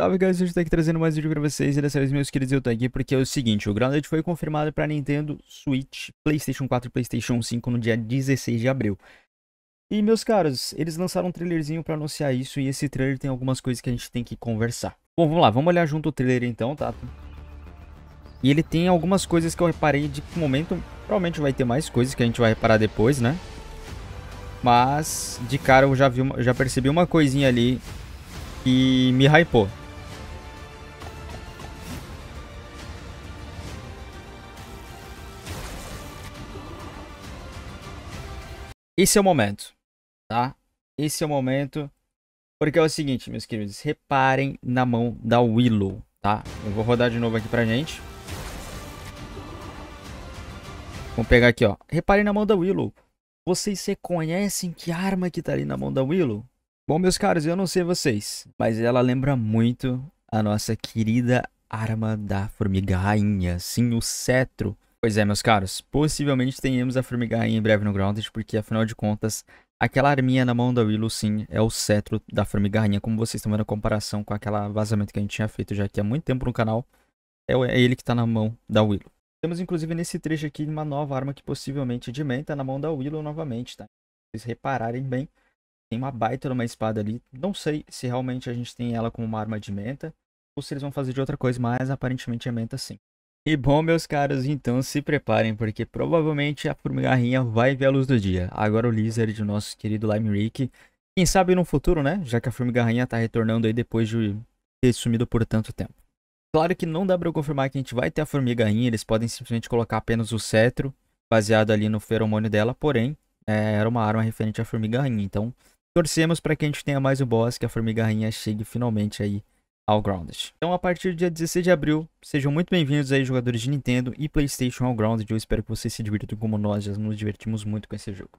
Salve guys, hoje eu estou aqui trazendo mais vídeo para vocês e dessa vez meus queridos eu tô aqui porque é o seguinte, o Grounded foi confirmado para Nintendo Switch, Playstation 4 e Playstation 5 no dia 16 de abril. E meus caros, eles lançaram um trailerzinho para anunciar isso e esse trailer tem algumas coisas que a gente tem que conversar. Bom, vamos lá, vamos olhar junto o trailer então, tá? E ele tem algumas coisas que eu reparei de que momento, provavelmente vai ter mais coisas que a gente vai reparar depois, né? Mas, de cara eu já, vi, já percebi uma coisinha ali que me hypou. Esse é o momento, tá? Esse é o momento. Porque é o seguinte, meus queridos. Reparem na mão da Willow, tá? Eu vou rodar de novo aqui pra gente. Vamos pegar aqui, ó. Reparem na mão da Willow. Vocês reconhecem que arma que tá ali na mão da Willow? Bom, meus caros, eu não sei vocês, mas ela lembra muito a nossa querida arma da formiga rainha. Sim, o cetro Pois é, meus caros, possivelmente tenhamos a formigar em breve no Grounded, porque afinal de contas, aquela arminha na mão da Willow sim é o cetro da formigarrinha, como vocês estão vendo a comparação com aquele vazamento que a gente tinha feito já aqui há muito tempo no canal, é, é ele que está na mão da Willow. Temos inclusive nesse trecho aqui uma nova arma que possivelmente de main tá na mão da Willow novamente, tá? Vocês repararem bem, tem uma baita numa espada ali, não sei se realmente a gente tem ela como uma arma de menta, ou se eles vão fazer de outra coisa, mas aparentemente é menta sim. E bom, meus caros, então se preparem, porque provavelmente a formigarrinha vai ver a luz do dia. Agora o Lizard, nosso querido Lime Rick. Quem sabe no futuro, né? Já que a formigarrinha tá retornando aí depois de ter sumido por tanto tempo. Claro que não dá pra eu confirmar que a gente vai ter a formigarrinha, eles podem simplesmente colocar apenas o cetro, baseado ali no feromônio dela, porém, é, era uma arma referente à formigarrinha. Então, torcemos para que a gente tenha mais o boss, que a formigarrinha chegue finalmente aí Grounded. Então, a partir do dia 16 de abril, sejam muito bem-vindos aí, jogadores de Nintendo e PlayStation Grounded. Eu espero que vocês se divirtam como nós já nos divertimos muito com esse jogo.